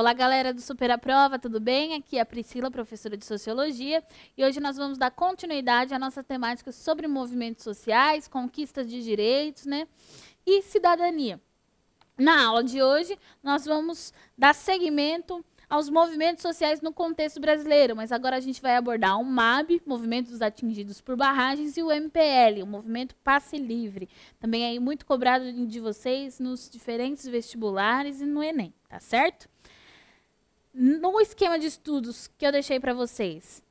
Olá, galera do Super a Prova, tudo bem? Aqui é a Priscila, professora de Sociologia, e hoje nós vamos dar continuidade à nossa temática sobre movimentos sociais, conquistas de direitos, né? E cidadania. Na aula de hoje, nós vamos dar seguimento aos movimentos sociais no contexto brasileiro, mas agora a gente vai abordar o MAB, Movimento dos Atingidos por Barragens, e o MPL, o Movimento Passe Livre, também aí muito cobrado de vocês nos diferentes vestibulares e no Enem, tá certo? no esquema de estudos que eu deixei para vocês,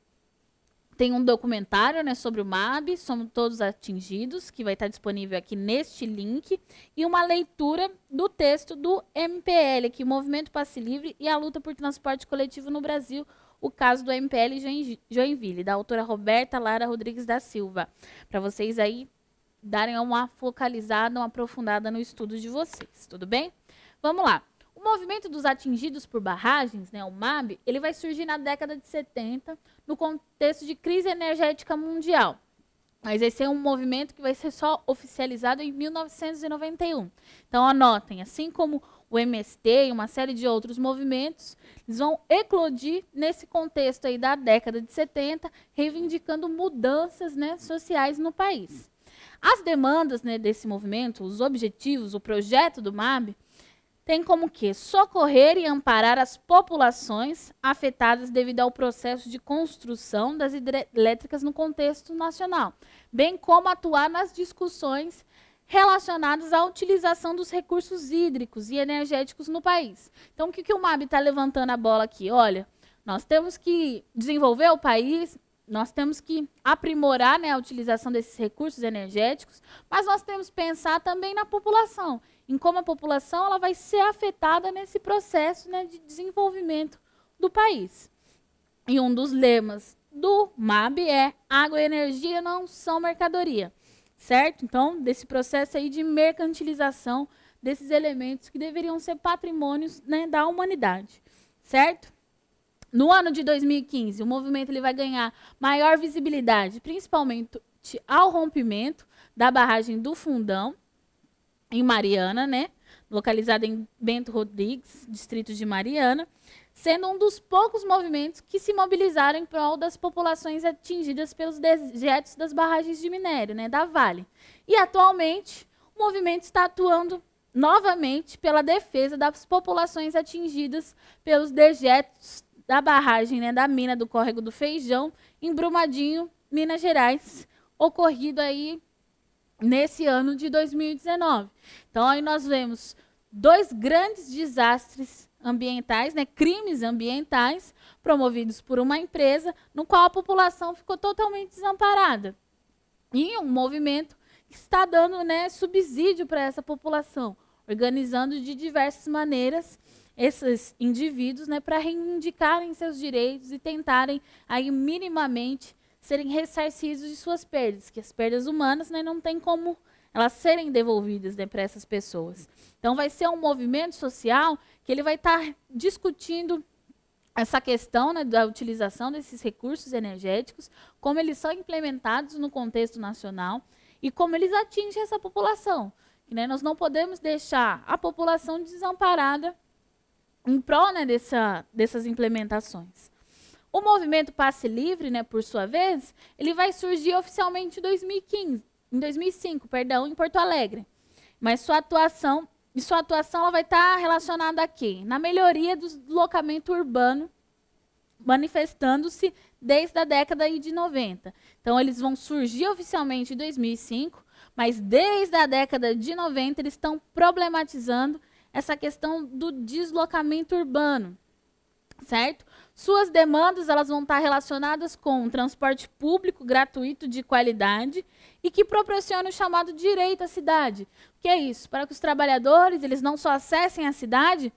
tem um documentário né, sobre o MAB, somos todos atingidos, que vai estar disponível aqui neste link, e uma leitura do texto do MPL, que é o Movimento Passe Livre e a Luta por Transporte Coletivo no Brasil, o caso do MPL Joinville, da autora Roberta Lara Rodrigues da Silva, para vocês aí darem uma focalizada, uma aprofundada no estudo de vocês, tudo bem? Vamos lá. O movimento dos atingidos por barragens, né, o MAB, ele vai surgir na década de 70, no contexto de crise energética mundial. Mas esse é um movimento que vai ser só oficializado em 1991. Então, anotem, assim como o MST e uma série de outros movimentos, eles vão eclodir nesse contexto aí da década de 70, reivindicando mudanças né, sociais no país. As demandas né, desse movimento, os objetivos, o projeto do MAB, tem como que socorrer e amparar as populações afetadas devido ao processo de construção das hidrelétricas no contexto nacional, bem como atuar nas discussões relacionadas à utilização dos recursos hídricos e energéticos no país. Então, o que, que o MAB está levantando a bola aqui? Olha, nós temos que desenvolver o país, nós temos que aprimorar né, a utilização desses recursos energéticos, mas nós temos que pensar também na população em como a população ela vai ser afetada nesse processo né, de desenvolvimento do país. E um dos lemas do MAB é água e energia não são mercadoria, certo? Então, desse processo aí de mercantilização desses elementos que deveriam ser patrimônios né, da humanidade, certo? No ano de 2015, o movimento ele vai ganhar maior visibilidade, principalmente ao rompimento da barragem do Fundão, em Mariana, né? Localizada em Bento Rodrigues, distrito de Mariana, sendo um dos poucos movimentos que se mobilizaram em prol das populações atingidas pelos dejetos das barragens de minério, né, da Vale. E atualmente, o movimento está atuando novamente pela defesa das populações atingidas pelos dejetos da barragem, né, da mina do córrego do Feijão, em Brumadinho, Minas Gerais, ocorrido aí nesse ano de 2019. Então, aí nós vemos dois grandes desastres ambientais, né, crimes ambientais promovidos por uma empresa, no qual a população ficou totalmente desamparada. E um movimento que está dando né, subsídio para essa população, organizando de diversas maneiras esses indivíduos né, para reivindicarem seus direitos e tentarem aí minimamente serem ressarcidos de suas perdas, que as perdas humanas né, não tem como elas serem devolvidas né, para essas pessoas. Então vai ser um movimento social que ele vai estar tá discutindo essa questão né, da utilização desses recursos energéticos, como eles são implementados no contexto nacional e como eles atingem essa população. Né, nós não podemos deixar a população desamparada em prol né, dessa, dessas implementações. O movimento Passe Livre, né, por sua vez, ele vai surgir oficialmente em 2015, em 2005, perdão, em Porto Alegre. Mas sua atuação, e sua atuação ela vai estar relacionada aqui, na melhoria do deslocamento urbano, manifestando-se desde a década de 90. Então eles vão surgir oficialmente em 2005, mas desde a década de 90 eles estão problematizando essa questão do deslocamento urbano certo? Suas demandas elas vão estar relacionadas com transporte público gratuito de qualidade e que proporcione o chamado direito à cidade. O que é isso? Para que os trabalhadores eles não só acessem a cidade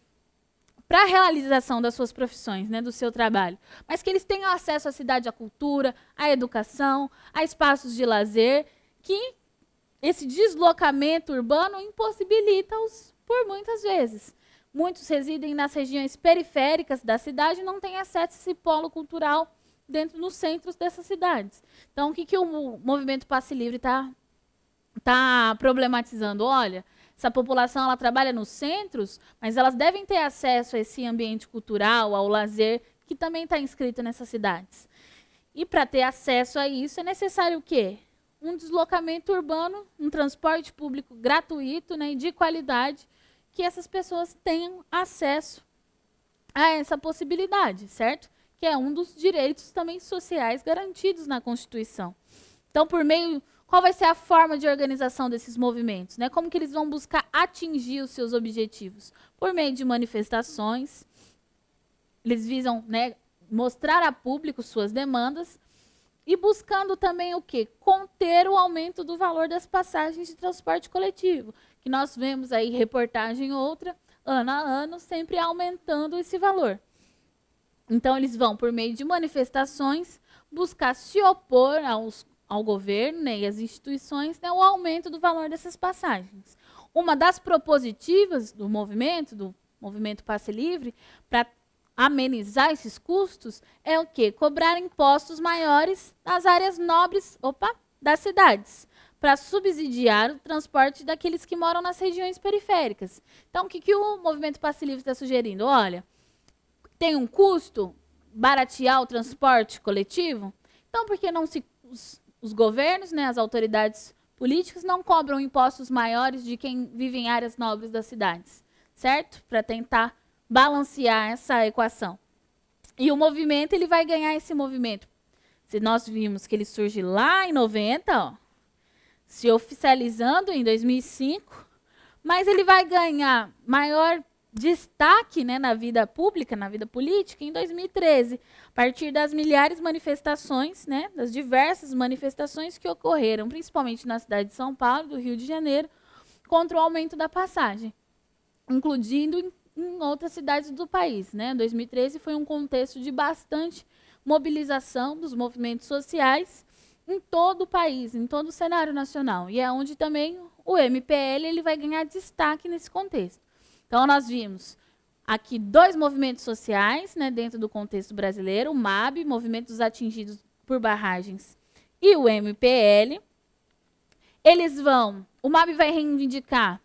para a realização das suas profissões, né, do seu trabalho, mas que eles tenham acesso à cidade, à cultura, à educação, a espaços de lazer, que esse deslocamento urbano impossibilita-os por muitas vezes. Muitos residem nas regiões periféricas da cidade e não têm acesso a esse polo cultural dentro dos centros dessas cidades. Então, o que, que o movimento Passe Livre está tá problematizando? Olha, essa população ela trabalha nos centros, mas elas devem ter acesso a esse ambiente cultural, ao lazer, que também está inscrito nessas cidades. E para ter acesso a isso é necessário o quê? Um deslocamento urbano, um transporte público gratuito né, e de qualidade que essas pessoas tenham acesso a essa possibilidade, certo? Que é um dos direitos também sociais garantidos na Constituição. Então, por meio qual vai ser a forma de organização desses movimentos, né? Como que eles vão buscar atingir os seus objetivos? Por meio de manifestações. Eles visam, né, mostrar a público suas demandas e buscando também o quê? Conter o aumento do valor das passagens de transporte coletivo que nós vemos aí reportagem outra, ano a ano, sempre aumentando esse valor. Então, eles vão, por meio de manifestações, buscar se opor aos, ao governo né, e às instituições né, o aumento do valor dessas passagens. Uma das propositivas do movimento, do movimento Passe Livre, para amenizar esses custos, é o quê? Cobrar impostos maiores nas áreas nobres opa, das cidades para subsidiar o transporte daqueles que moram nas regiões periféricas. Então, o que, que o movimento Passe Livre está sugerindo? Olha, tem um custo baratear o transporte coletivo? Então, por que não se, os, os governos, né, as autoridades políticas, não cobram impostos maiores de quem vive em áreas nobres das cidades? Certo? Para tentar balancear essa equação. E o movimento, ele vai ganhar esse movimento. Se nós vimos que ele surge lá em 90, ó, se oficializando em 2005, mas ele vai ganhar maior destaque né, na vida pública, na vida política, em 2013, a partir das milhares de manifestações, né, das diversas manifestações que ocorreram, principalmente na cidade de São Paulo, do Rio de Janeiro, contra o aumento da passagem, incluindo em, em outras cidades do país. Né? 2013 foi um contexto de bastante mobilização dos movimentos sociais em todo o país, em todo o cenário nacional. E é onde também o MPL ele vai ganhar destaque nesse contexto. Então, nós vimos aqui dois movimentos sociais né, dentro do contexto brasileiro, o MAB, Movimentos Atingidos por Barragens, e o MPL. Eles vão, o MAB vai reivindicar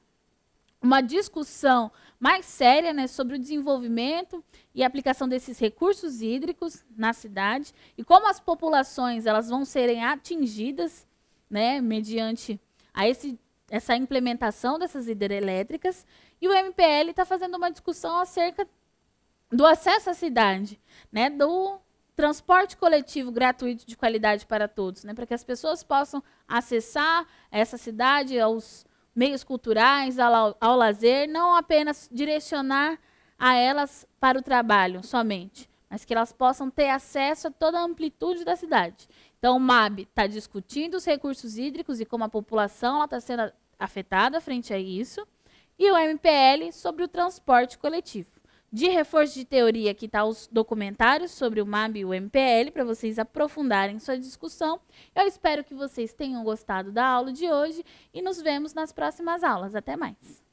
uma discussão mais séria né, sobre o desenvolvimento e aplicação desses recursos hídricos na cidade e como as populações elas vão serem atingidas né, mediante a esse, essa implementação dessas hidrelétricas. E o MPL está fazendo uma discussão acerca do acesso à cidade, né, do transporte coletivo gratuito de qualidade para todos, né, para que as pessoas possam acessar essa cidade, aos meios culturais, ao, lazer, não apenas direcionar a elas para o trabalho somente, mas que elas possam ter acesso a toda a amplitude da cidade. Então, o MAB está discutindo os recursos hídricos e como a população está sendo afetada frente a isso, e o MPL sobre o transporte coletivo. De reforço de teoria, aqui está os documentários sobre o MAB e o MPL, para vocês aprofundarem sua discussão. Eu espero que vocês tenham gostado da aula de hoje e nos vemos nas próximas aulas. Até mais!